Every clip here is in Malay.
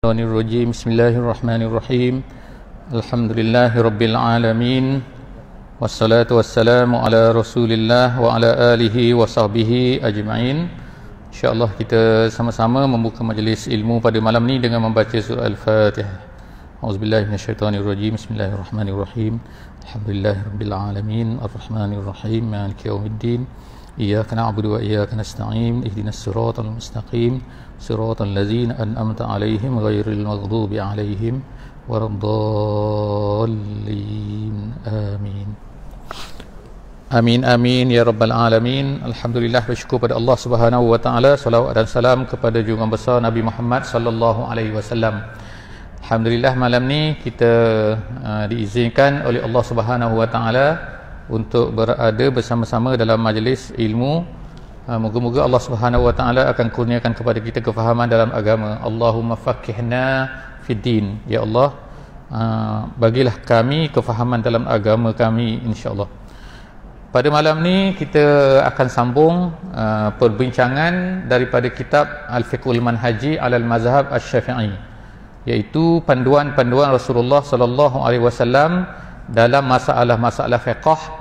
الشيطان الرجيم بسم الله الرحمن الرحيم الحمد لله رب العالمين والصلاة والسلام على InsyaAllah kita sama-sama membuka majlis ilmu pada malam ni dengan membaca surah Al-Fatihah. Auzubillahi minasyaitonirrajim. Bismillahirrahmanirrahim. Alhamdulillahirabbil alamin. Arrahmanirrahim. Maliki ia إياك نعبد وإياك نستعين اهدنا الصراط المستقيم صراط الذين أنعمت عليهم غير المغضوب عليهم ولا الضالين آمين Amin amin ya rabbal alamin. Alhamdulillah bersyukur pada Allah Subhanahu wa taala. Salawat dan salam kepada juga besar Nabi Muhammad sallallahu alaihi wasallam. Alhamdulillah malam ni kita uh, diizinkan oleh Allah Subhanahu wa taala untuk berada bersama-sama dalam majlis ilmu ah, moga-moga Allah Subhanahu wa taala akan kurniakan kepada kita kefahaman dalam agama Allahumma faqihna fid-din ya Allah ah, bagilah kami kefahaman dalam agama kami insyaallah pada malam ni kita akan sambung ah, perbincangan daripada kitab Al-Fiqhul Manhaji al Mazhab Asy-Syafi'i iaitu panduan-panduan Rasulullah sallallahu alaihi wasallam dalam masalah-masalah fiqh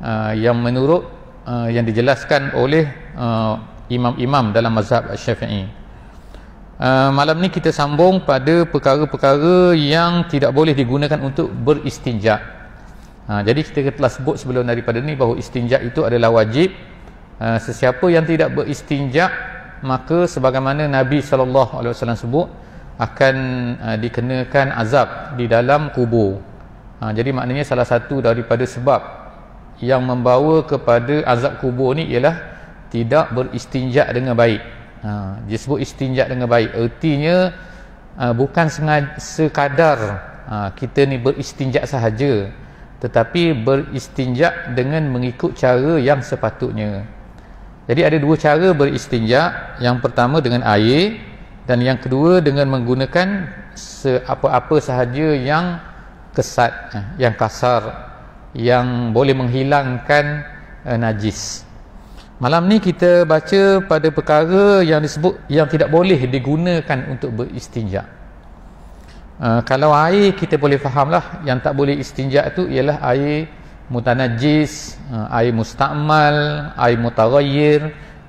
Uh, yang menurut uh, yang dijelaskan oleh uh, imam-imam uh, dalam mazhab syafi'i uh, malam ni kita sambung pada perkara-perkara yang tidak boleh digunakan untuk beristinja. uh, jadi kita telah sebut sebelum daripada ni bahawa istinja itu adalah wajib uh, sesiapa yang tidak beristinja maka sebagaimana Nabi SAW sebut akan uh, dikenakan azab di dalam kubur uh, jadi maknanya salah satu daripada sebab yang membawa kepada azab kubur ni ialah tidak beristinjak dengan baik ha, dia sebut istinjak dengan baik ertinya ha, bukan sekadar ha, kita ni beristinjak sahaja tetapi beristinjak dengan mengikut cara yang sepatutnya jadi ada dua cara beristinjak yang pertama dengan air dan yang kedua dengan menggunakan apa-apa sahaja yang kesat, ha, yang kasar yang boleh menghilangkan uh, najis. Malam ni kita baca pada perkara yang disebut yang tidak boleh digunakan untuk beristinja. Uh, kalau air kita boleh fahamlah yang tak boleh istinja itu ialah air mutanajis, uh, air mustamal, air mutaghayyir,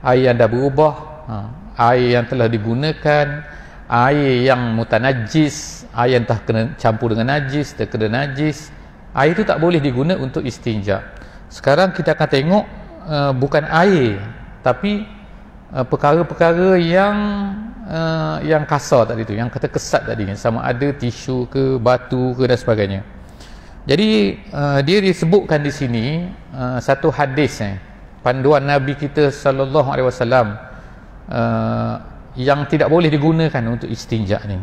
air yang dah berubah, uh, air yang telah digunakan, air yang mutanajis, air yang dah kena campur dengan najis, terkena najis air itu tak boleh diguna untuk istinja sekarang kita akan tengok uh, bukan air tapi eh, perkara-perkara uh, yang uh, yang kasar tadi tu yang kata kesat tadi ni, sama ada tisu ke batu ke dan sebagainya jadi uh, dia disebutkan di sini uh, satu hadis eh, panduan Nabi kita sallallahu alaihi wasallam yang tidak boleh digunakan untuk istinja ni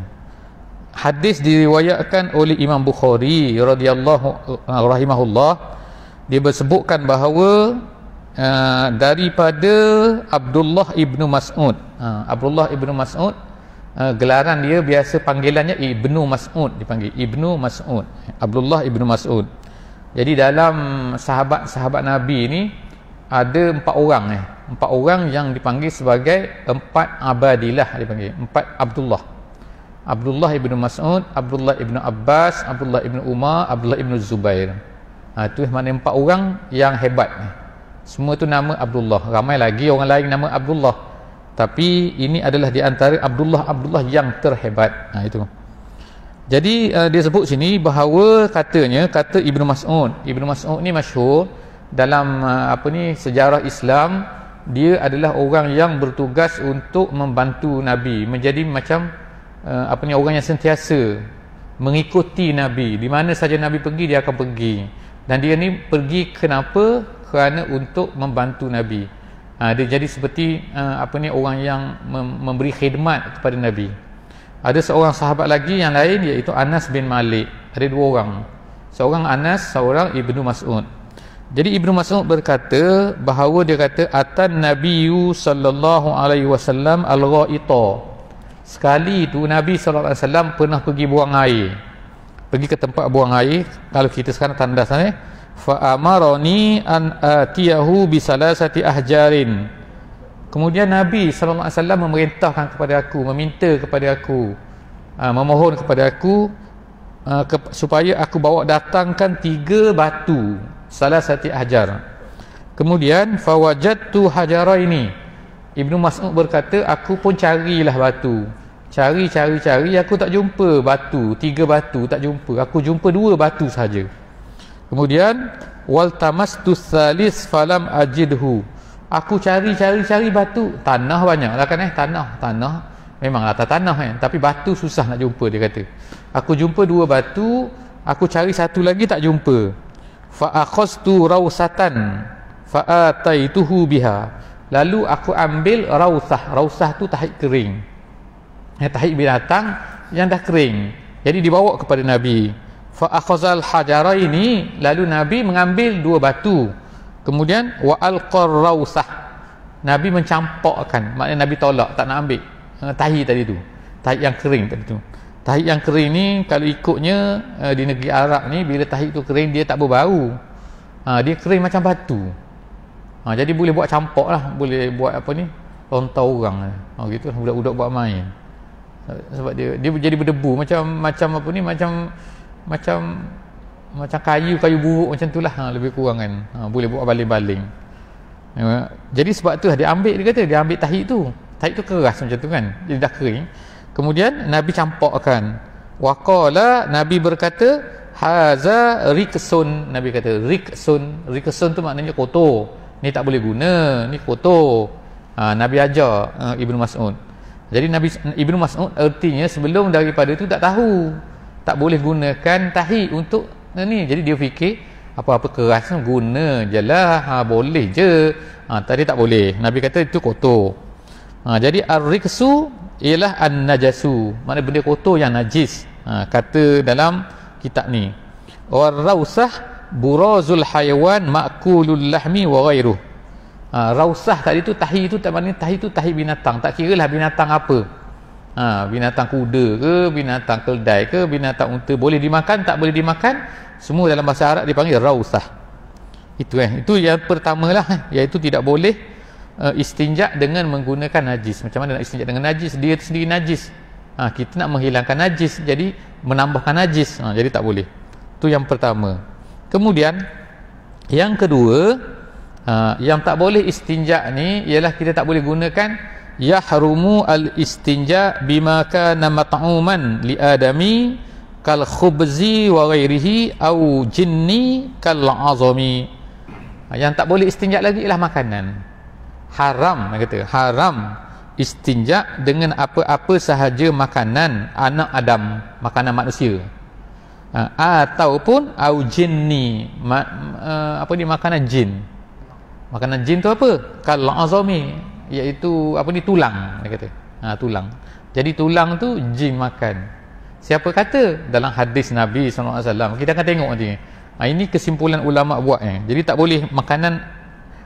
hadis diriwayatkan oleh Imam Bukhari radhiyallahu eh, rahimahullah dia bersebutkan bahawa uh, daripada Abdullah ibnu Mas'ud uh, Abdullah ibnu Mas'ud uh, gelaran dia biasa panggilannya ibnu Mas'ud dipanggil ibnu Mas'ud Abdullah ibnu Mas'ud jadi dalam sahabat-sahabat Nabi ini ada empat orang eh empat orang yang dipanggil sebagai empat abadilah dipanggil empat Abdullah Abdullah ibnu Mas'ud, Abdullah ibnu Abbas, Abdullah ibnu Umar, Abdullah ibnu Zubair. Ha, itu mana empat orang yang hebat. Semua tu nama Abdullah. Ramai lagi orang lain nama Abdullah. Tapi ini adalah di antara Abdullah-Abdullah yang terhebat. Ha, itu. Jadi uh, dia sebut sini bahawa katanya, kata ibnu Mas'ud. ibnu Mas'ud ni masyur dalam uh, apa ni sejarah Islam. Dia adalah orang yang bertugas untuk membantu Nabi. Menjadi macam uh, apa ni orang yang sentiasa mengikuti nabi di mana saja nabi pergi dia akan pergi dan dia ni pergi kenapa kerana untuk membantu nabi ha, dia jadi seperti uh, apa ni orang yang mem memberi khidmat kepada nabi ada seorang sahabat lagi yang lain iaitu Anas bin Malik ada dua orang seorang Anas seorang Ibnu Mas'ud jadi Ibnu Mas'ud berkata bahawa dia kata atan nabiyyu sallallahu alaihi wasallam al-ghaita sekali tu Nabi SAW pernah pergi buang air pergi ke tempat buang air kalau kita sekarang tanda sana fa'amaroni an atiyahu bisalasati ahjarin kemudian Nabi SAW memerintahkan kepada aku meminta kepada aku aa, ha, memohon kepada aku aa, ha, ke, supaya aku bawa datangkan tiga batu salasati ahjar kemudian fawajattu hajarah ini Ibnu Mas'ud berkata, aku pun carilah batu. Cari, cari, cari, aku tak jumpa batu. Tiga batu tak jumpa. Aku jumpa dua batu saja. Kemudian, wal tamastu salis falam ajidhu. Aku cari, cari, cari batu. Tanah banyak lah kan eh? Tanah, tanah. Memang lah tanah kan? Tapi batu susah nak jumpa, dia kata. Aku jumpa dua batu, aku cari satu lagi tak jumpa. Fa'akhostu rawsatan fa'ataituhu biha lalu aku ambil rausah rausah tu tahik kering yang tahik binatang yang dah kering jadi dibawa kepada Nabi fa hajarah ini lalu Nabi mengambil dua batu kemudian wa alqar rausah Nabi mencampakkan maknanya Nabi tolak tak nak ambil eh, tahik tadi tu Tahik yang kering tadi tu Tahik yang kering ni kalau ikutnya eh, di negeri Arab ni bila tahik tu kering dia tak berbau ah, dia kering macam batu Ha, jadi boleh buat campak lah. Boleh buat apa ni. Lontar orang. Lah. Ha, gitu lah. Budak-budak buat main. Sebab dia dia jadi berdebu. Macam macam apa ni. Macam macam macam kayu kayu buruk macam tu lah ha, lebih kurang kan ha, boleh buat baling-baling ha, jadi sebab tu lah, dia ambil dia kata dia ambil tahi tu tahi tu keras macam tu kan jadi dah kering kemudian Nabi campakkan waqala Nabi berkata haza riksun Nabi kata riksun riksun tu maknanya kotor ni tak boleh guna ni kotor ha, Nabi ajar ha, Ibnu Mas'ud jadi Nabi Ibnu Mas'ud artinya sebelum daripada itu tak tahu tak boleh gunakan tahi untuk ha, ni jadi dia fikir apa-apa kerasnya guna je lah ha, boleh je ha, tadi tak boleh Nabi kata itu kotor ha, jadi ar-riksu ialah an-najasu maknanya benda kotor yang najis ha, kata dalam kitab ni orang rausah burazul hayawan makulul lahmi wa ghairu ha, rausah tadi tu tahi tu tak maknanya tahi tu tahi binatang tak kira lah binatang apa ha, binatang kuda ke binatang keldai ke binatang unta boleh dimakan tak boleh dimakan semua dalam bahasa Arab dipanggil rausah itu eh itu yang pertamalah eh. iaitu tidak boleh uh, istinjak dengan menggunakan najis macam mana nak istinjak dengan najis dia tu sendiri najis ha, kita nak menghilangkan najis jadi menambahkan najis ha, jadi tak boleh itu yang pertama kemudian yang kedua uh, yang tak boleh istinja ni ialah kita tak boleh gunakan yahrumu al istinja bima kana mat'uman li adami kal khubzi wa ghairihi au jinni kal azami ha, yang tak boleh istinja lagi ialah makanan haram nak kata haram istinja dengan apa-apa sahaja makanan anak adam makanan manusia Ha, ataupun au jinni ma, uh, apa ni makanan jin makanan jin tu apa kal azami iaitu apa ni tulang dia kata ha, tulang jadi tulang tu jin makan siapa kata dalam hadis Nabi SAW kita akan tengok nanti ha, ini kesimpulan ulama buat eh. jadi tak boleh makanan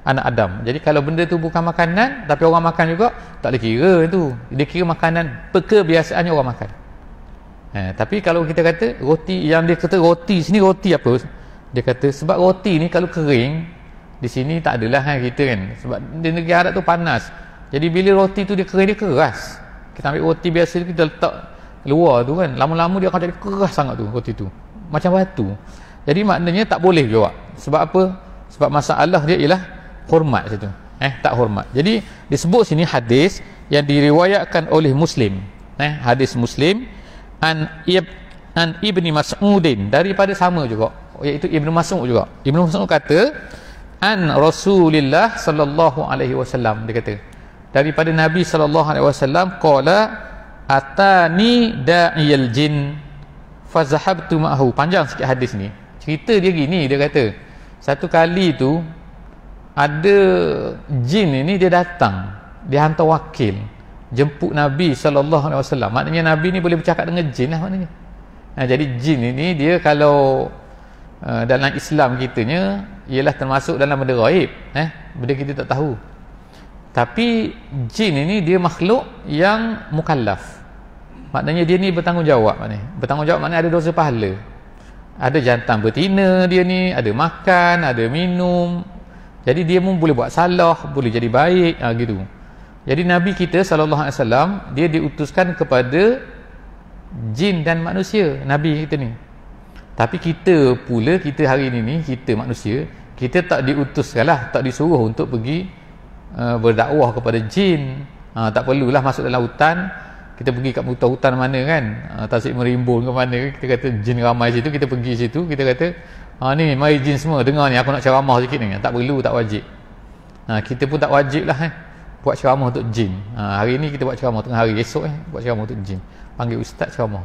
anak Adam jadi kalau benda tu bukan makanan tapi orang makan juga tak boleh kira tu dia kira makanan kebiasaannya orang makan Eh, tapi kalau kita kata roti yang dia kata roti sini roti apa? Dia kata sebab roti ni kalau kering di sini tak adalah kan kita kan. Sebab di negeri Arab tu panas. Jadi bila roti tu dia kering dia keras. Kita ambil roti biasa tu kita letak luar tu kan. Lama-lama dia akan jadi keras sangat tu roti tu. Macam batu. Jadi maknanya tak boleh juga. Sebab apa? Sebab masalah dia ialah hormat situ. Eh tak hormat. Jadi disebut sini hadis yang diriwayatkan oleh Muslim. Eh hadis Muslim an ib an ibni mas'udin daripada sama juga iaitu ibnu mas'ud juga ibnu mas'ud kata an rasulillah sallallahu alaihi wasallam dia kata daripada nabi sallallahu alaihi wasallam qala atani da'il jin fazahabtu ma'hu panjang sikit hadis ni cerita dia gini dia kata satu kali tu ada jin ini dia datang dia hantar wakil jemput Nabi sallallahu alaihi wasallam. Maknanya Nabi ni boleh bercakap dengan jin lah maknanya. Nah, ha, jadi jin ini dia kalau uh, dalam Islam kitanya ialah termasuk dalam benda gaib, eh? Benda kita tak tahu. Tapi jin ini dia makhluk yang mukallaf. Maknanya dia ni bertanggungjawab maknanya. Bertanggungjawab maknanya ada dosa pahala. Ada jantan betina dia ni, ada makan, ada minum. Jadi dia pun boleh buat salah, boleh jadi baik, ha, gitu. Jadi Nabi kita sallallahu alaihi wasallam dia diutuskan kepada jin dan manusia Nabi kita ni. Tapi kita pula kita hari ini ni kita manusia kita tak diutus, kalah tak disuruh untuk pergi uh, berdakwah kepada jin. Uh, tak perlulah masuk dalam hutan kita pergi kat hutan, -hutan mana kan uh, tasik merimbun ke mana kita kata jin ramai situ kita pergi situ kita kata ha, ni mari jin semua dengar ni aku nak ceramah sikit ni tak perlu tak wajib ha, kita pun tak wajib lah eh buat ceramah untuk jin. Ha, hari ni kita buat ceramah tengah hari esok eh buat ceramah untuk jin. Panggil ustaz ceramah.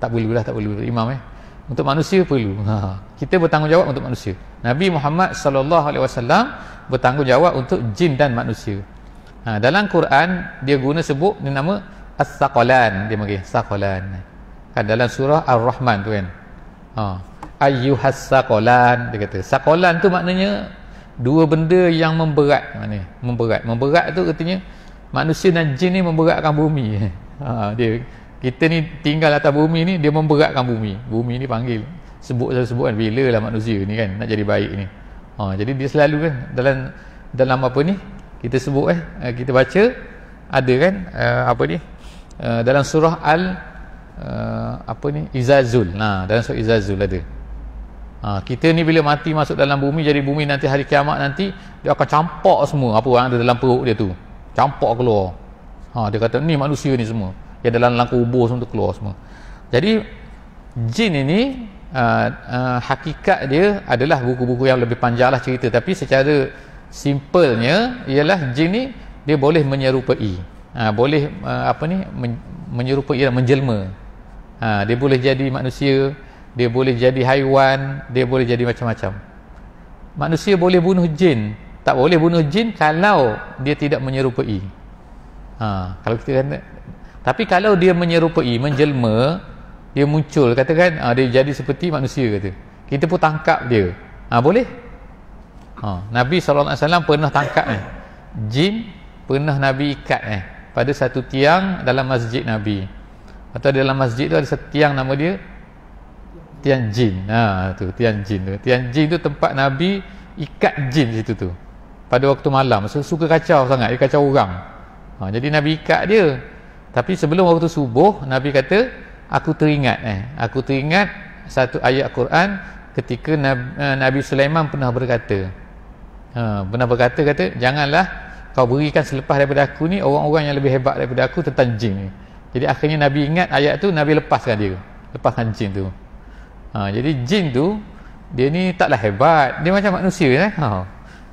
Tak perlu lah, tak perlu imam eh. Untuk manusia perlu. Ha. ha. Kita bertanggungjawab untuk manusia. Nabi Muhammad sallallahu alaihi wasallam bertanggungjawab untuk jin dan manusia. Ha, dalam Quran dia guna sebut dia nama as-saqalan dia panggil saqalan. Kan dalam surah Ar-Rahman tu kan. Ha. Ayyuhas saqalan dia kata. Saqalan tu maknanya dua benda yang memberat maknanya memberat memberat tu katanya manusia dan jin ni memberatkan bumi ha, dia kita ni tinggal atas bumi ni dia memberatkan bumi bumi ni panggil sebut satu sebutan bila lah manusia ni kan nak jadi baik ni ha, jadi dia selalu kan dalam dalam apa ni kita sebut eh, eh kita baca ada kan uh, apa ni uh, dalam surah al uh, apa ni izazul nah ha, dalam surah izazul ada Ha, kita ni bila mati masuk dalam bumi jadi bumi nanti hari kiamat nanti dia akan campak semua apa yang ada dalam perut dia tu campak keluar ha, dia kata ni manusia ni semua yang dalam langkah kubur semua tu keluar semua jadi jin ini uh, uh, hakikat dia adalah buku-buku yang lebih panjang lah cerita tapi secara simpelnya ialah jin ni dia boleh menyerupai ha, boleh uh, apa ni men- menyerupai dan menjelma ha, dia boleh jadi manusia dia boleh jadi haiwan dia boleh jadi macam-macam manusia boleh bunuh jin tak boleh bunuh jin kalau dia tidak menyerupai ha, kalau kita kata tapi kalau dia menyerupai menjelma dia muncul katakan ha, dia jadi seperti manusia kata kita pun tangkap dia ha, boleh ha, Nabi SAW pernah tangkap eh. jin pernah Nabi ikat eh, pada satu tiang dalam masjid Nabi atau dalam masjid tu ada satu tiang nama dia Tian Jin, Ha tu Tian Jin tu. Tian Jin tu tempat Nabi ikat jin situ tu. Pada waktu malam so, suka kacau sangat, dia kacau orang. Ha, jadi Nabi ikat dia. Tapi sebelum waktu subuh Nabi kata aku teringat eh aku teringat satu ayat Quran ketika eh, Nabi Sulaiman pernah berkata ha, pernah berkata kata janganlah kau berikan selepas daripada aku ni orang-orang yang lebih hebat daripada aku tentang jin ni. Jadi akhirnya Nabi ingat ayat tu Nabi lepaskan dia. Lepaskan jin tu. Ha, jadi jin tu dia ni taklah hebat. Dia macam manusia eh. Ha.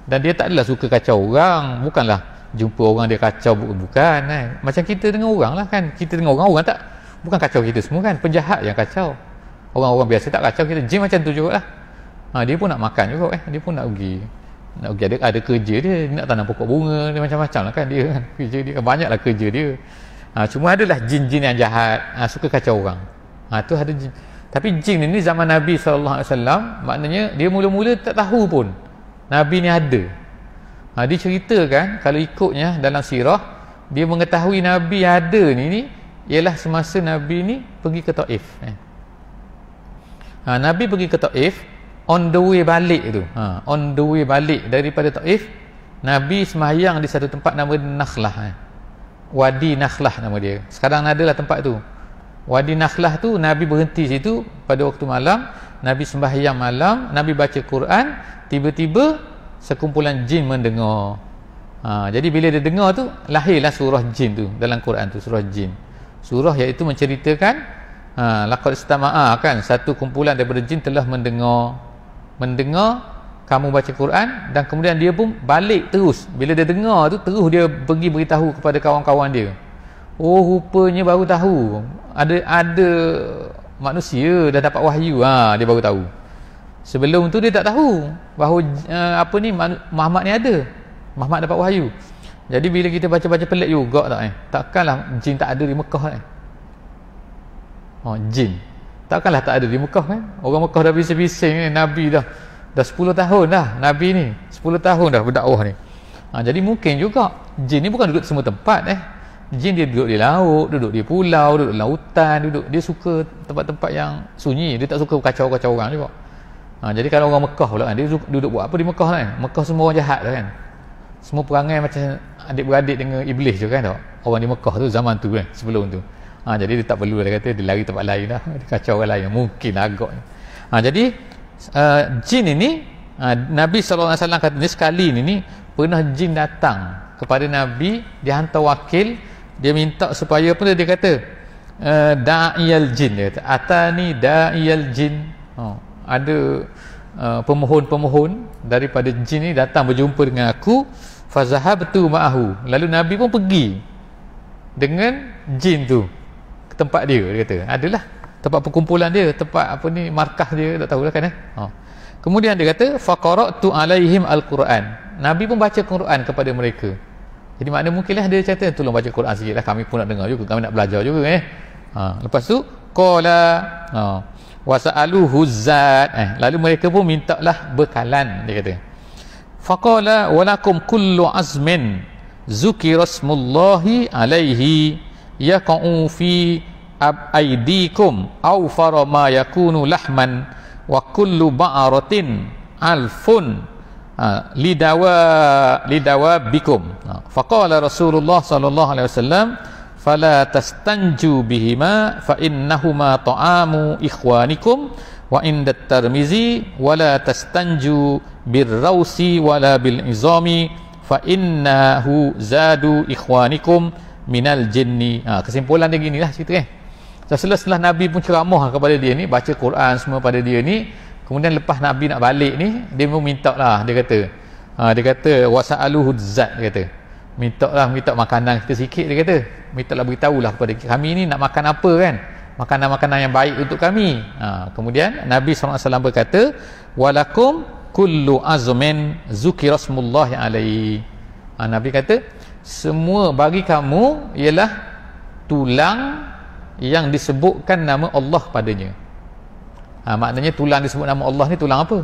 Dan dia tak adalah suka kacau orang. Bukanlah jumpa orang dia kacau bukan eh. Macam kita dengan orang lah kan. Kita dengan orang orang tak bukan kacau kita semua kan. Penjahat yang kacau. Orang-orang biasa tak kacau kita. Jin macam tu juga lah. Ha, dia pun nak makan juga eh. Dia pun nak pergi. Nak pergi ada, ada kerja dia. dia. Nak tanam pokok bunga. Dia macam-macam lah kan dia. Kan? Kerja dia. Banyaklah kerja dia. Ha, cuma adalah jin-jin yang jahat. Ha, suka kacau orang. Ha, tu ada jin tapi jin ni zaman Nabi SAW maknanya dia mula-mula tak tahu pun Nabi ni ada ha, dia ceritakan kalau ikutnya dalam sirah dia mengetahui Nabi ada ni, ni ialah semasa Nabi ni pergi ke Ta'if eh. ha, Nabi pergi ke Ta'if on the way balik tu ha, on the way balik daripada Ta'if Nabi semayang di satu tempat nama Nakhlah eh. Wadi Nakhlah nama dia sekarang ada lah tempat tu Wadi Nakhlah tu Nabi berhenti situ pada waktu malam Nabi sembahyang malam Nabi baca Quran tiba-tiba sekumpulan jin mendengar ha, jadi bila dia dengar tu lahirlah surah jin tu dalam Quran tu surah jin surah iaitu menceritakan ha, lakot istama'a kan satu kumpulan daripada jin telah mendengar mendengar kamu baca Quran dan kemudian dia pun balik terus bila dia dengar tu terus dia pergi beritahu kepada kawan-kawan dia Oh rupanya baru tahu ada ada manusia dah dapat wahyu ha dia baru tahu. Sebelum tu dia tak tahu bahawa uh, apa ni Muhammad ni ada. Muhammad dapat wahyu. Jadi bila kita baca-baca pelik juga tak eh. Takkanlah jin tak ada di Mekah kan. Eh? Oh jin. Takkanlah tak ada di Mekah kan. Eh? Orang Mekah dah bising-bising eh? nabi dah dah 10 tahun dah nabi ni. 10 tahun dah berdakwah ni. Ha, jadi mungkin juga jin ni bukan duduk semua tempat eh jin dia duduk di laut, duduk di pulau, duduk di lautan, duduk dia suka tempat-tempat yang sunyi, dia tak suka kacau-kacau orang juga. Ha, jadi kalau orang Mekah pula kan, dia suka, duduk buat apa di Mekah kan? Mekah semua orang jahat lah kan. Semua perangai macam adik-beradik dengan iblis je kan tak? Orang di Mekah tu zaman tu kan, sebelum tu. Ha, jadi dia tak perlu lah, dia kata dia lari tempat lain lah, dia kacau orang lain mungkin lah agak. Ha, jadi uh, jin ini uh, Nabi saw alaihi wasallam kata ni sekali ni ni pernah jin datang kepada Nabi dia hantar wakil dia minta supaya pun dia kata uh, da'iyal jin dia kata atani da'iyal jin oh, ada eh, pemohon-pemohon uh, daripada jin ni datang berjumpa dengan aku fazahabtu ma'ahu lalu Nabi pun pergi dengan jin tu ke tempat dia dia kata adalah tempat perkumpulan dia tempat apa ni markah dia tak tahulah kan eh oh. kemudian dia kata tu alaihim alquran nabi pun baca quran kepada mereka jadi mana mungkinlah dia cerita tolong baca Quran sikitlah kami pun nak dengar juga kami nak belajar juga eh. Ha lepas tu qala ha wasalu huzat eh lalu mereka pun mintaklah bekalan dia kata. Faqala walakum kullu azmin zukirasmullahi alaihi yaqu fi ab aidikum au farama yakunu lahman wa kullu baaratin alfun Ha, lidawa lidawa bikum ha, faqala rasulullah sallallahu alaihi wasallam fala tastanju bihima fa innahuma ta'amu ikhwanikum wa inda tarmizi wala tastanju birrausi wala bil izami fa innahu zadu ikhwanikum minal jinni ha, kesimpulan dia ginilah cerita kan eh? so, setelah, setelah Nabi pun ceramah kepada dia ni baca Quran semua pada dia ni Kemudian lepas Nabi nak balik ni, dia pun minta lah, dia kata. Ha, dia kata, wasa'alu hudzat, dia kata. Minta lah, minta makanan kita sikit, dia kata. Minta lah beritahulah kepada kami ni nak makan apa kan. Makanan-makanan yang baik untuk kami. Ha, kemudian Nabi SAW berkata, Walakum kullu azmin zukirasmullah yang alai. Ha, Nabi kata, semua bagi kamu ialah tulang yang disebutkan nama Allah padanya ha, maknanya tulang disebut nama Allah ni tulang apa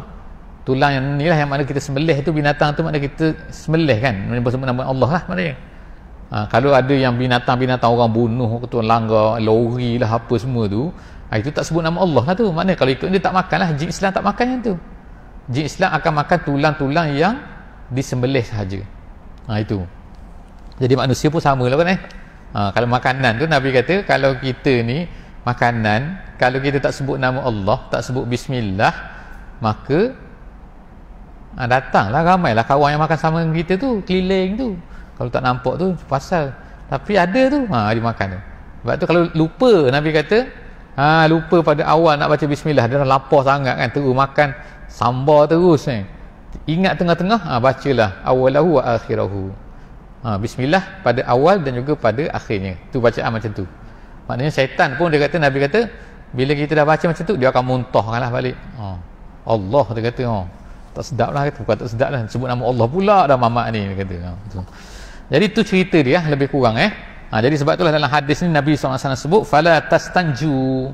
tulang yang ni lah yang mana kita sembelih tu binatang tu mana kita sembelih kan menyebut nama Allah lah maknanya ha, kalau ada yang binatang-binatang orang bunuh tu langgar lori lah apa semua tu ha, itu tak sebut nama Allah lah tu maknanya kalau ikut dia tak makan lah jin Islam tak makan yang tu jin Islam akan makan tulang-tulang yang disembelih sahaja ha, itu jadi manusia pun sama lah kan eh ha, kalau makanan tu Nabi kata kalau kita ni makanan kalau kita tak sebut nama Allah tak sebut bismillah maka ha, datanglah ramai lah kawan yang makan sama dengan kita tu keliling tu kalau tak nampak tu pasal tapi ada tu ha, dia makan tu sebab tu kalau lupa Nabi kata ha, lupa pada awal nak baca bismillah dia dah lapar sangat kan terus makan sambar terus ni ingat tengah-tengah ha, bacalah awalahu wa akhirahu ha, bismillah pada awal dan juga pada akhirnya tu bacaan macam tu maknanya syaitan pun dia kata Nabi kata bila kita dah baca macam tu dia akan muntah kan lah balik oh. Allah dia kata oh. tak sedap lah bukan tak sedap lah sebut nama Allah pula dah mamak ni dia kata oh. Ha. tu. jadi tu cerita dia lebih kurang eh ha, jadi sebab tu lah dalam hadis ni Nabi SAW sebut fala tastanju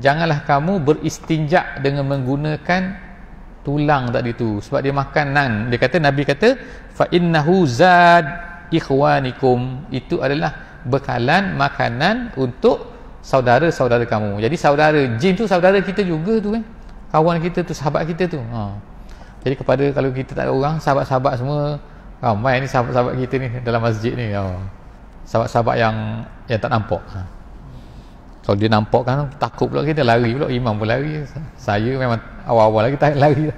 janganlah kamu beristinjak dengan menggunakan tulang tadi tu sebab dia makan nan dia kata Nabi kata fa innahu zad ikhwanikum itu adalah bekalan makanan untuk saudara-saudara kamu. Jadi saudara jin tu saudara kita juga tu kan. Kawan kita tu, sahabat kita tu. Ha. Jadi kepada kalau kita tak ada orang, sahabat-sahabat semua ramai ni sahabat-sahabat kita ni dalam masjid ni. Ha. Sahabat-sahabat yang yang tak nampak. Ha. Kalau dia nampak kan takut pula kita lari pula imam pun lari. Saya memang awal-awal lagi tak lari.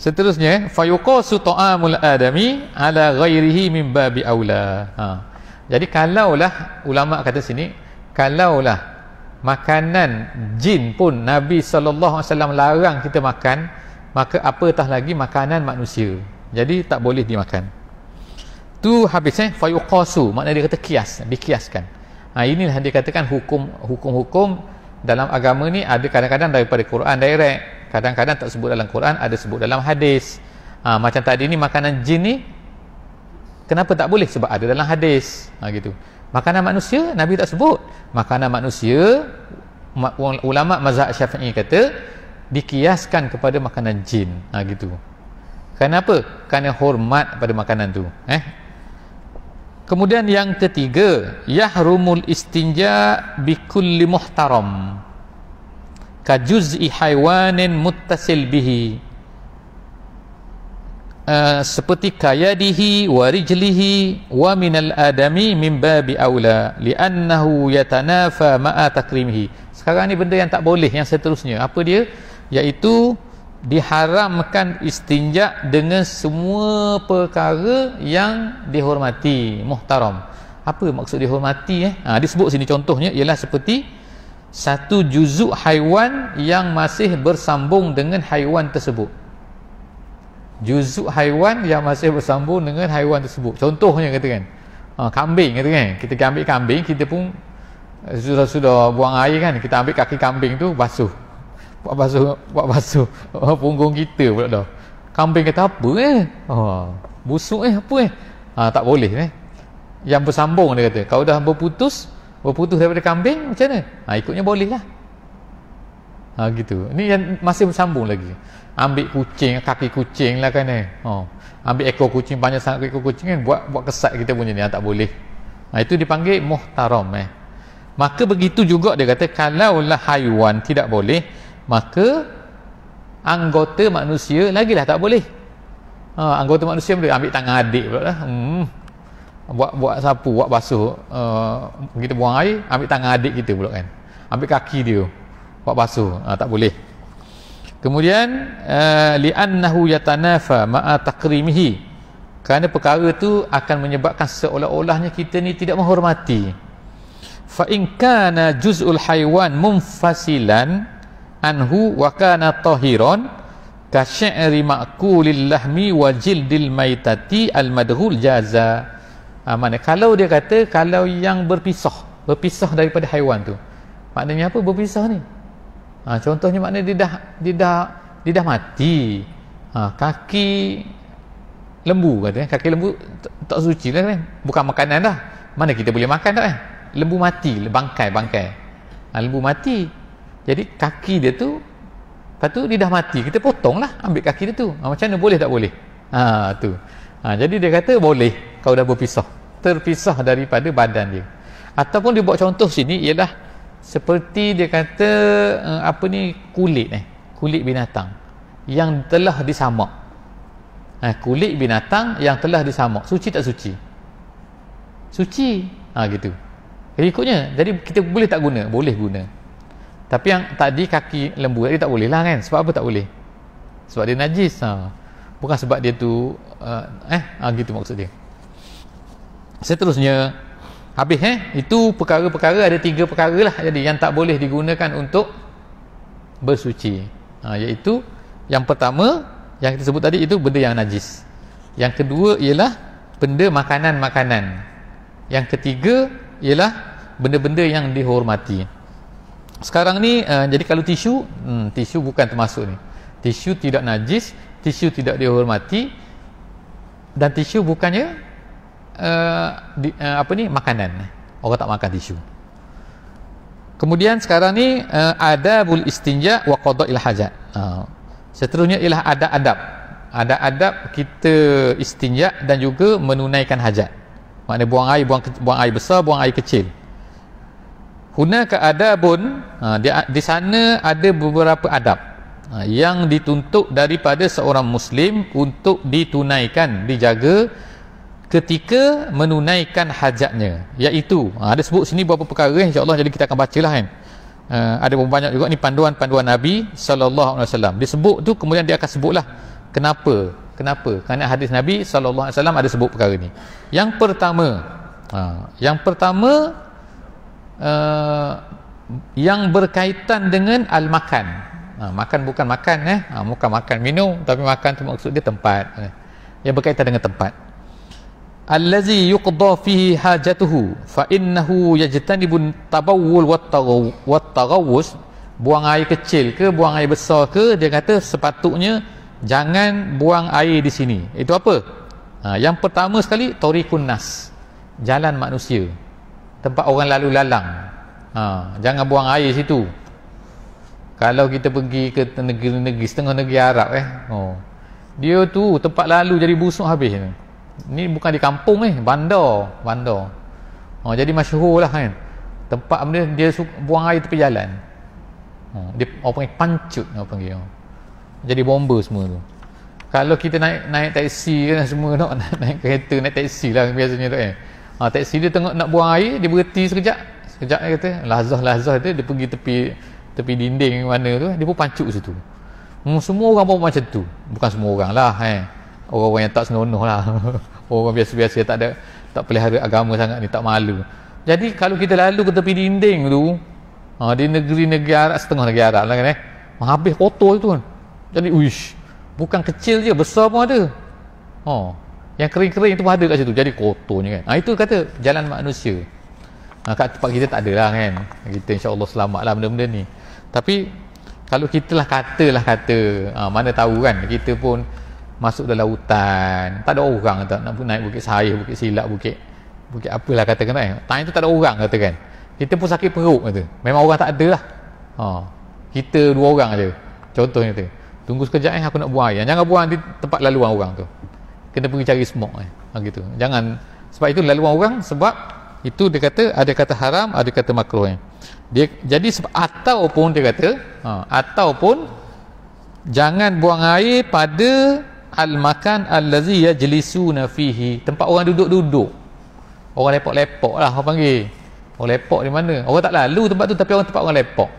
Seterusnya, fayuqasu ta'amul adami ala ghairihi min babi aula. Ha jadi kalaulah ulama kata sini kalaulah makanan jin pun Nabi SAW larang kita makan maka apatah lagi makanan manusia jadi tak boleh dimakan tu habis eh fayuqasu maknanya dia kata kias dikiaskan ha, inilah dia katakan hukum hukum-hukum dalam agama ni ada kadang-kadang daripada Quran direct kadang-kadang tak sebut dalam Quran ada sebut dalam hadis ha, macam tadi ni makanan jin ni kenapa tak boleh sebab ada dalam hadis ha, gitu makanan manusia nabi tak sebut makanan manusia ulama mazhab syafi'i kata dikiaskan kepada makanan jin ha, gitu kenapa kerana hormat pada makanan tu eh kemudian yang ketiga yahrumul istinja bi kulli muhtaram kajuzi juz'i haiwanin muttasil bihi Eh, seperti kayadihi wa rijlihi wa minal adami min babi awla li'annahu yatanafa ma'a takrimihi sekarang ni benda yang tak boleh yang seterusnya apa dia? iaitu diharamkan istinja dengan semua perkara yang dihormati muhtaram apa maksud dihormati eh? Ha, dia sebut sini contohnya ialah seperti satu juzuk haiwan yang masih bersambung dengan haiwan tersebut juzuk haiwan yang masih bersambung dengan haiwan tersebut contohnya kata kan ha, kambing kata kan kita ambil kambing kita pun eh, sudah sudah buang air kan kita ambil kaki kambing tu basuh buat basuh buat basuh oh, punggung kita pula dah kambing kata apa eh oh, busuk eh apa eh ha, tak boleh eh yang bersambung dia kata kalau dah berputus berputus daripada kambing macam mana ha, ikutnya boleh lah ha, gitu ni yang masih bersambung lagi ambil kucing kaki kucing lah kan eh ha. ambil ekor kucing banyak sangat ekor kucing kan buat buat kesat kita punya ni ha, tak boleh ha, itu dipanggil muhtaram eh maka begitu juga dia kata kalaulah haiwan tidak boleh maka anggota manusia lagilah tak boleh ha, anggota manusia boleh ambil tangan adik pula lah hmm. buat, buat sapu buat basuh uh, kita buang air ambil tangan adik kita pula kan ambil kaki dia Pak basuh ha, tak boleh kemudian eh, li annahu yatanafa ma'a taqrimihi kerana perkara itu akan menyebabkan seolah-olahnya kita ni tidak menghormati fa in kana juz'ul haywan munfasilan anhu wa kana tahiran ka sya'ri ma'kulil lahmi wa jildil maitati al madhul jaza ha, mana kalau dia kata kalau yang berpisah berpisah daripada haiwan tu maknanya apa berpisah ni Ha, contohnya maknanya dia dah dia dah dia dah mati. Ha, kaki lembu kata kaki lembu tak suci lah kan bukan makanan dah mana kita boleh makan tak kan lembu mati bangkai bangkai ha, lembu mati jadi kaki dia tu lepas tu dia dah mati kita potong lah ambil kaki dia tu ha, macam mana boleh tak boleh ha, tu ha, jadi dia kata boleh kau dah berpisah terpisah daripada badan dia ataupun dia buat contoh sini ialah seperti dia kata eh, apa ni kulit eh kulit binatang yang telah disamak eh, kulit binatang yang telah disamak suci tak suci suci ha gitu Ikutnya jadi kita boleh tak guna boleh guna tapi yang tadi kaki lembu tadi tak boleh lah kan sebab apa tak boleh sebab dia najis ha. bukan sebab dia tu uh, eh ha, gitu maksud dia seterusnya habis eh itu perkara-perkara ada tiga perkara lah jadi yang tak boleh digunakan untuk bersuci ha, iaitu yang pertama yang kita sebut tadi itu benda yang najis yang kedua ialah benda makanan-makanan yang ketiga ialah benda-benda yang dihormati sekarang ni uh, jadi kalau tisu hmm, tisu bukan termasuk ni tisu tidak najis tisu tidak dihormati dan tisu bukannya Eh, di, uh, apa ni makanan orang tak makan tisu kemudian sekarang ni uh, adabul istinja wa qada il hajat uh, seterusnya ialah ada adab ada adab kita istinja dan juga menunaikan hajat makna buang air buang buang air besar buang air kecil Kuna ke adabun uh, di, sana ada beberapa adab yang dituntut daripada seorang muslim untuk ditunaikan dijaga ketika menunaikan hajatnya iaitu ha, ada sebut sini beberapa perkara eh, insyaallah jadi kita akan bacalah kan uh, ada banyak juga ni panduan-panduan Nabi sallallahu alaihi wasallam dia tu kemudian dia akan sebutlah kenapa kenapa kerana hadis Nabi sallallahu alaihi wasallam ada sebut perkara ni yang pertama uh, yang pertama uh, yang berkaitan dengan al makan uh, makan bukan makan eh uh, bukan makan minum tapi makan tu maksud dia tempat eh. yang berkaitan dengan tempat allazi yuqda fihi hajatuhu fa innahu yajtanibun tabawwul wat taghawus buang air kecil ke buang air besar ke dia kata sepatutnya jangan buang air di sini itu apa ha, yang pertama sekali tariqun nas jalan manusia tempat orang lalu lalang ha, jangan buang air situ kalau kita pergi ke negeri-negeri setengah negeri Arab eh oh dia tu tempat lalu jadi busuk habis ni ni bukan di kampung eh bandar bandar Oh, jadi masyhur lah kan tempat dia dia buang air tepi jalan Oh, dia orang panggil pancut orang panggil jadi bomba semua tu kalau kita naik naik teksi, kan semua nak naik, naik kereta naik taksi lah biasanya tu eh ha, taksi dia tengok nak buang air dia berhenti sekejap sekejap dia kata lazah-lazah dia dia pergi tepi tepi dinding mana tu dia pun pancut situ hmm, semua orang pun macam tu bukan semua orang lah eh orang-orang yang tak senonoh lah orang biasa-biasa tak ada tak pelihara agama sangat ni tak malu jadi kalau kita lalu ke tepi dinding tu ha, di negeri-negeri Arab setengah negeri Arab lah kan eh habis kotor tu kan jadi uish bukan kecil je besar pun ada ha, yang kering-kering tu pun ada kat situ jadi kotornya kan ha, itu kata jalan manusia ha, kat tempat kita tak ada lah kan kita insyaAllah selamat lah benda-benda ni tapi kalau kita lah katalah kata ha, mana tahu kan kita pun masuk dalam hutan tak ada orang tak nak naik bukit sayur bukit silap bukit bukit apalah kata kan eh? time tu tak ada orang kata kan kita pun sakit perut kata memang orang tak ada lah ha. kita dua orang aja contoh kata tunggu sekejap eh aku nak buang air jangan buang di tempat laluan orang tu kena pergi cari smog eh ha, gitu jangan sebab itu laluan orang sebab itu dia kata ada kata haram ada kata makruh eh. dia jadi sebab, ataupun dia kata ha, ataupun jangan buang air pada al-makan allazi yajlisuna fihi tempat orang duduk-duduk orang lepak-lepak lah orang panggil orang lepak di mana orang tak lalu tempat tu tapi orang tempat orang lepak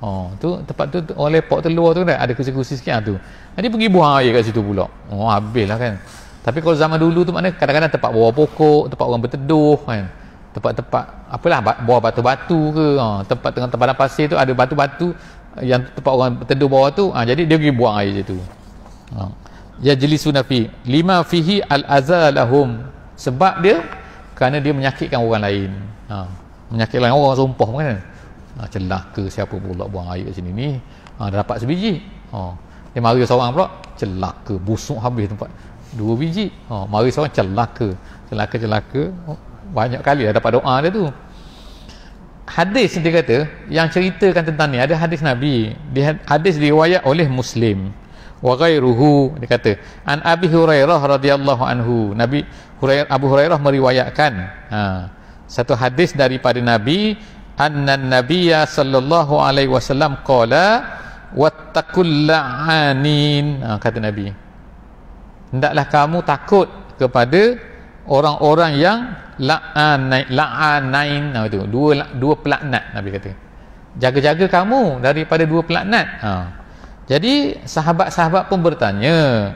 oh tu tempat tu orang lepak terluar tu kan ada kerusi-kerusi sikit lah tu jadi pergi buang air kat situ pula oh habis lah kan tapi kalau zaman dulu tu maknanya kadang-kadang tempat bawah pokok tempat orang berteduh kan tempat-tempat apalah bawah batu-batu ke oh, tempat tengah tempat pasir tu ada batu-batu yang tempat orang berteduh bawah tu ha, jadi dia pergi buang air situ ha. Oh yajlisuna fi lima fihi al adza lahum sebab dia kerana dia menyakitkan orang lain ha menyakitkan orang sumpah kan ha, celah siapa pula buang air kat sini ni ha, dah dapat sebiji ha dia mari seorang pula celah busuk habis tempat dua biji ha mari seorang celaka, celaka celah ke oh, banyak kali dah dapat doa dia tu hadis dia kata yang ceritakan tentang ni ada hadis nabi dia hadis diriwayat oleh muslim wa ghairuhu dia kata an abi hurairah radhiyallahu anhu nabi hurair abu hurairah meriwayatkan ha, satu hadis daripada nabi anna nabiyya sallallahu alaihi wasallam qala wattaqul la'anin ha, kata nabi hendaklah kamu takut kepada orang-orang yang la'anain la'anain ha, itu dua dua pelaknat nabi kata jaga-jaga kamu daripada dua pelaknat ha jadi sahabat-sahabat pun bertanya,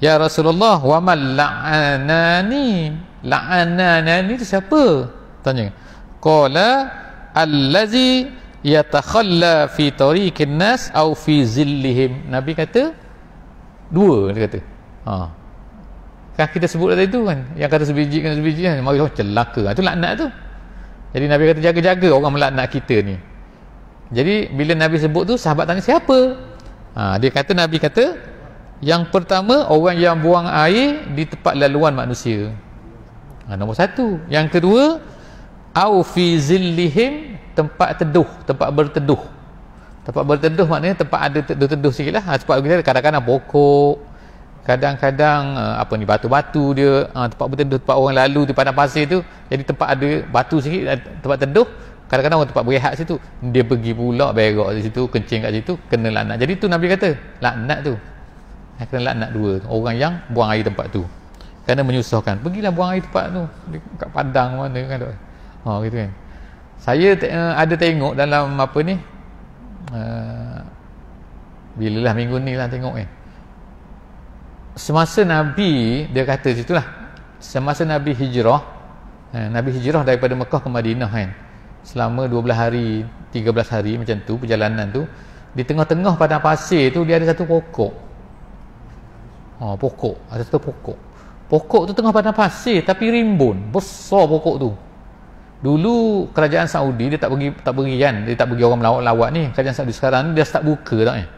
"Ya Rasulullah, wa mal la'anani?" La'anani itu siapa? Tanya. Qala allazi yatakhalla fi tariqin nas au fi zillihim. Nabi kata dua dia kata. Ha. Kan kita sebut tadi tu kan. Yang kata sebiji kena sebiji kan. Mari oh, celaka. Itu ha, laknat tu. Jadi Nabi kata jaga-jaga orang melaknat kita ni. Jadi bila Nabi sebut tu sahabat tanya siapa? Ha, dia kata Nabi kata yang pertama orang yang buang air di tempat laluan manusia. Ha, nombor satu. Yang kedua au fi zillihim tempat teduh, tempat berteduh. Tempat berteduh maknanya tempat ada teduh-teduh sikitlah. Ha, tempat kita kadang-kadang pokok, kadang-kadang eh, apa ni batu-batu dia ha, tempat berteduh tempat orang lalu di padang pasir tu jadi tempat ada batu sikit eh, tempat teduh kadang-kadang orang tempat berehat situ dia pergi pula berak di situ kencing kat situ kena laknat jadi tu Nabi kata laknat tu kena laknat dua orang yang buang air tempat tu kerana menyusahkan pergilah buang air tempat tu kat padang mana kan ha oh, gitu kan saya te- eh, ada tengok dalam apa ni uh, lah minggu ni lah tengok kan semasa Nabi dia kata situ lah semasa Nabi hijrah eh, Nabi hijrah daripada Mekah ke Madinah kan eh selama 12 hari 13 hari macam tu perjalanan tu di tengah-tengah padang pasir tu dia ada satu pokok ha, pokok ada satu pokok pokok tu tengah padang pasir tapi rimbun besar pokok tu dulu kerajaan Saudi dia tak bagi tak bagi kan dia tak bagi orang melawat-lawat ni kerajaan Saudi sekarang dia start buka tak eh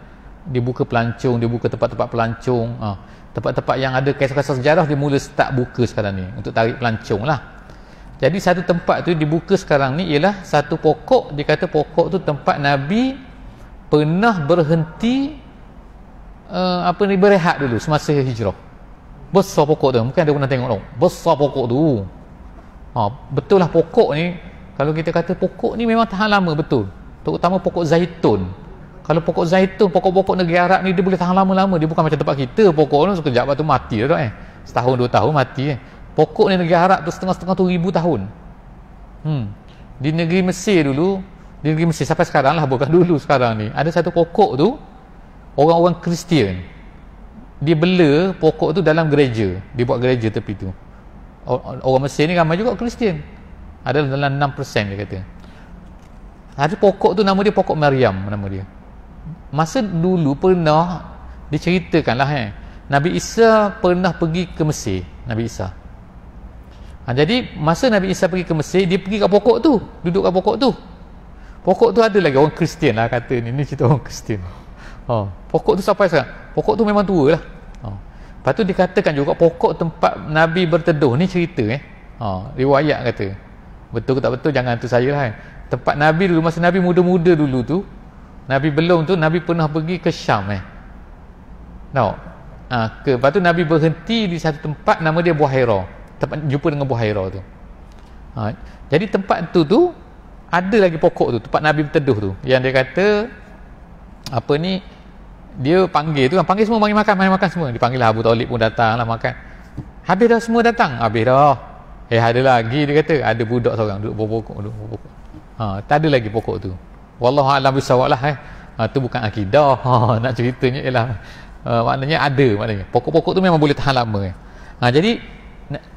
dia buka pelancong dia buka tempat-tempat pelancong ha. tempat-tempat yang ada kisah-kisah sejarah dia mula start buka sekarang ni untuk tarik pelancong lah jadi satu tempat tu dibuka sekarang ni ialah satu pokok dikata pokok tu tempat Nabi pernah berhenti uh, apa ni berehat dulu semasa hijrah besar pokok tu mungkin ada pernah tengok tau besar pokok tu ha, betul lah pokok ni kalau kita kata pokok ni memang tahan lama betul terutama pokok zaitun kalau pokok zaitun pokok-pokok negeri Arab ni dia boleh tahan lama-lama dia bukan macam tempat kita pokok tu sekejap lepas mati lah tak eh setahun dua tahun mati eh pokok ni negeri Arab tu setengah-setengah tu ribu tahun hmm. di negeri Mesir dulu di negeri Mesir sampai sekarang lah bukan dulu sekarang ni ada satu pokok tu orang-orang Kristian dia bela pokok tu dalam gereja dia buat gereja tepi tu orang Mesir ni ramai juga Kristian ada dalam 6% dia kata ada pokok tu nama dia pokok Maryam nama dia masa dulu pernah diceritakan lah eh Nabi Isa pernah pergi ke Mesir Nabi Isa Ha, jadi masa Nabi Isa pergi ke Mesir, dia pergi kat pokok tu, duduk kat pokok tu. Pokok tu ada lagi orang Kristian lah kata ni, ni cerita orang Kristian. Ha, pokok tu sampai sekarang. Pokok tu memang tua lah. Ha. Lepas tu dikatakan juga pokok tempat Nabi berteduh ni cerita eh. Ha, riwayat kata. Betul ke tak betul jangan tu saya lah kan. Tempat Nabi dulu masa Nabi muda-muda dulu tu, Nabi belum tu Nabi pernah pergi ke Syam eh. Tahu? Ha, ke, lepas tu Nabi berhenti di satu tempat nama dia buah Ha, tempat jumpa dengan Buhaira tu ha, jadi tempat tu tu ada lagi pokok tu tempat Nabi berteduh tu yang dia kata apa ni dia panggil tu kan panggil semua panggil makan panggil makan semua dipanggil lah Abu Talib pun datang lah makan habis dah semua datang habis dah eh ada lagi dia kata ada budak seorang duduk pokok duduk pokok ha, tak ada lagi pokok tu wallahu alam bisawak lah eh ha, tu bukan akidah ha, nak ceritanya ialah uh, maknanya ada maknanya pokok-pokok tu memang boleh tahan lama eh. ha, jadi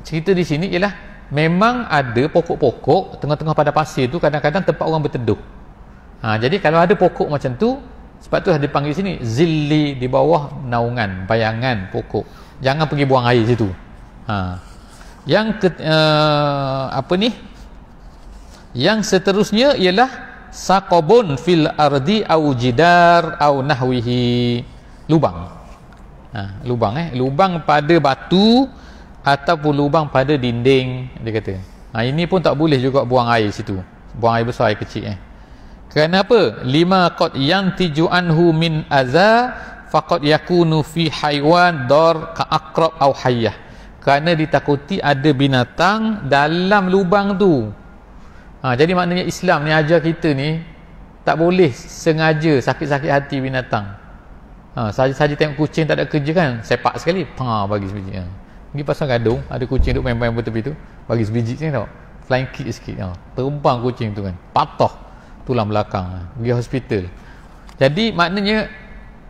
cerita di sini ialah memang ada pokok-pokok tengah-tengah pada pasir tu kadang-kadang tempat orang berteduh ha, jadi kalau ada pokok macam tu sebab tu dipanggil sini zilli di bawah naungan bayangan pokok jangan pergi buang air situ ha. yang ke, uh, apa ni yang seterusnya ialah saqabun fil ardi au jidar au nahwihi lubang ha, lubang eh lubang pada batu ataupun lubang pada dinding dia kata ha, ini pun tak boleh juga buang air situ buang air besar air kecil eh kenapa lima qad yantiju anhu min adza faqad yakunu fi haiwan dar ka aqrab aw hayyah kerana ditakuti ada binatang dalam lubang tu ha, jadi maknanya Islam ni ajar kita ni tak boleh sengaja sakit-sakit hati binatang ha, saja-saja tengok kucing tak ada kerja kan sepak sekali pah bagi sebiji ha pergi pasang gadung ada kucing duduk main-main pun tepi tu bagi sebiji sini tau flying kick sikit ha. terbang kucing tu kan patah tulang belakang ha. pergi hospital jadi maknanya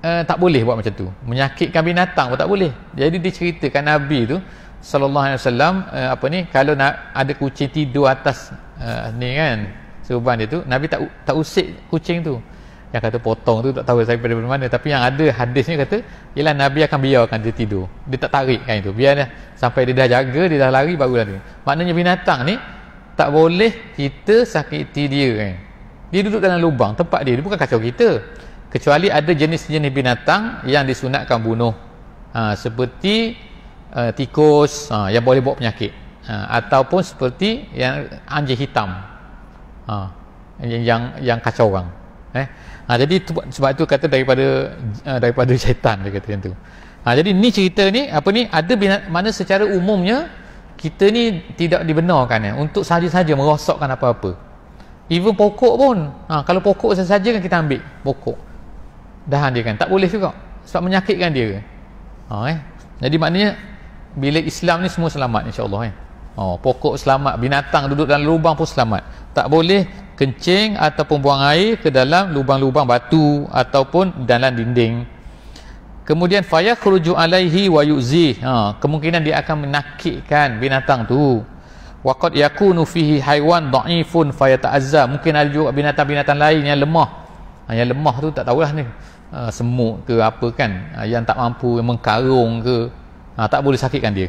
uh, tak boleh buat macam tu menyakitkan binatang pun tak boleh jadi dia ceritakan Nabi tu Sallallahu Alaihi Wasallam eh, apa ni kalau nak ada kucing tidur atas uh, ni kan serban dia tu Nabi tak tak usik kucing tu yang kata potong tu tak tahu saya daripada mana tapi yang ada hadisnya kata ialah Nabi akan biarkan dia tidur dia tak tarik kan itu biar dia sampai dia dah jaga dia dah lari barulah dia maknanya binatang ni tak boleh kita sakiti dia kan dia duduk dalam lubang tempat dia dia bukan kacau kita kecuali ada jenis-jenis binatang yang disunatkan bunuh ha, seperti uh, tikus ha, yang boleh bawa penyakit ha, ataupun seperti yang anjing hitam ha, yang, yang yang kacau orang eh Ha, jadi tu, sebab itu kata daripada uh, daripada syaitan dia kata macam tu. Ha, jadi ni cerita ni apa ni ada bina, mana secara umumnya kita ni tidak dibenarkan ya, untuk sahaja sahaja merosakkan apa-apa. Even pokok pun. Ha, kalau pokok sahaja kan kita ambil pokok. Dahan dia kan. Tak boleh juga. Sebab menyakitkan dia. Ha, eh. Jadi maknanya bila Islam ni semua selamat insyaAllah. Eh. Oh, pokok selamat. Binatang duduk dalam lubang pun selamat. Tak boleh kencing ataupun buang air ke dalam lubang-lubang batu ataupun dalam dinding kemudian faya khuruju alaihi wa yuzi ha, kemungkinan dia akan menakikkan binatang tu waqad yakunu fihi haiwan dhaifun faya ta'azza mungkin ada juga binatang-binatang lain yang lemah ha, yang lemah tu tak tahulah ni ha, semut ke apa kan ha, yang tak mampu yang mengkarung ke ha, tak boleh sakitkan dia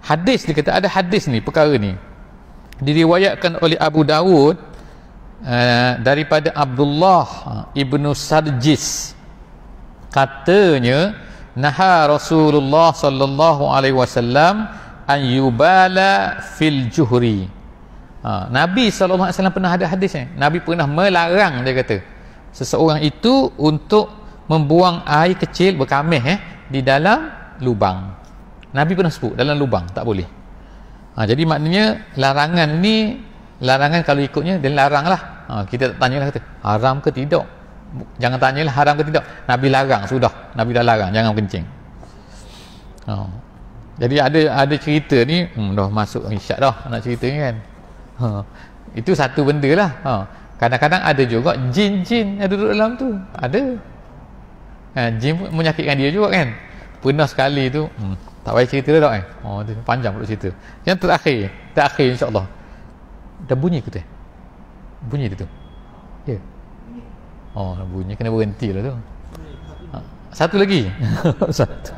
hadis dia kata ada hadis ni perkara ni diriwayatkan oleh Abu Dawud Eh, daripada Abdullah ibnu Sarjis katanya naha Rasulullah sallallahu alaihi wasallam an yubala fil juhri ha, Nabi sallallahu alaihi wasallam pernah ada hadis eh? Nabi pernah melarang dia kata seseorang itu untuk membuang air kecil berkamih eh, di dalam lubang Nabi pernah sebut dalam lubang tak boleh ha, jadi maknanya larangan ni larangan kalau ikutnya dia larang lah ha, kita tak tanya lah kata haram ke tidak jangan tanya lah haram ke tidak Nabi larang sudah Nabi dah larang jangan kencing ha. jadi ada ada cerita ni hmm, dah masuk isyak dah nak cerita ni kan ha. itu satu benda lah ha. kadang-kadang ada juga jin-jin yang duduk dalam tu ada ha, jin pun menyakitkan dia juga kan pernah sekali tu hmm, tak payah cerita dah kan eh. oh, panjang pula cerita yang terakhir terakhir insyaAllah dah bunyi ke tu eh? bunyi dia tu ya yeah. oh bunyi kena berhenti lah tu ha. satu lagi satu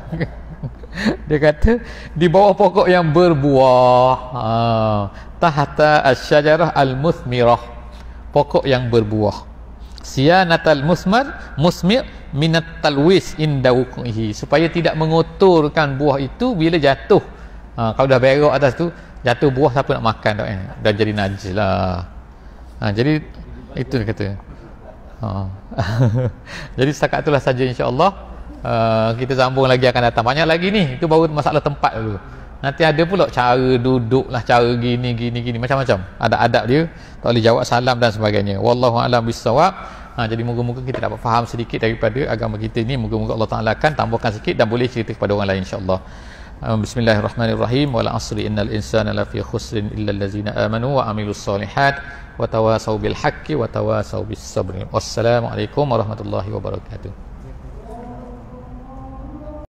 dia kata di bawah pokok yang berbuah ha, tahta asyajarah al-muthmirah pokok yang berbuah sianatal musmar musmir minat talwis inda supaya tidak mengotorkan buah itu bila jatuh ha, kalau dah berok atas tu jatuh buah siapa nak makan tak eh? dah jadi najis lah ha, jadi itu dia kata ha. jadi setakat itulah saja insyaAllah uh, kita sambung lagi akan datang banyak lagi ni itu baru masalah tempat dulu nanti ada pula cara duduk lah cara gini gini gini macam-macam Ada adab dia tak boleh jawab salam dan sebagainya Wallahu'alam bisawab Ha, jadi moga-moga kita dapat faham sedikit daripada agama kita ni. Moga-moga Allah Ta'ala akan tambahkan sikit dan boleh cerita kepada orang lain insyaAllah. بسم الله الرحمن الرحيم والعصر إن الإنسان لفي خسر إلا الذين آمنوا وعملوا الصالحات وتواصوا بالحق وتواصوا بالصبر والسلام عليكم ورحمة الله وبركاته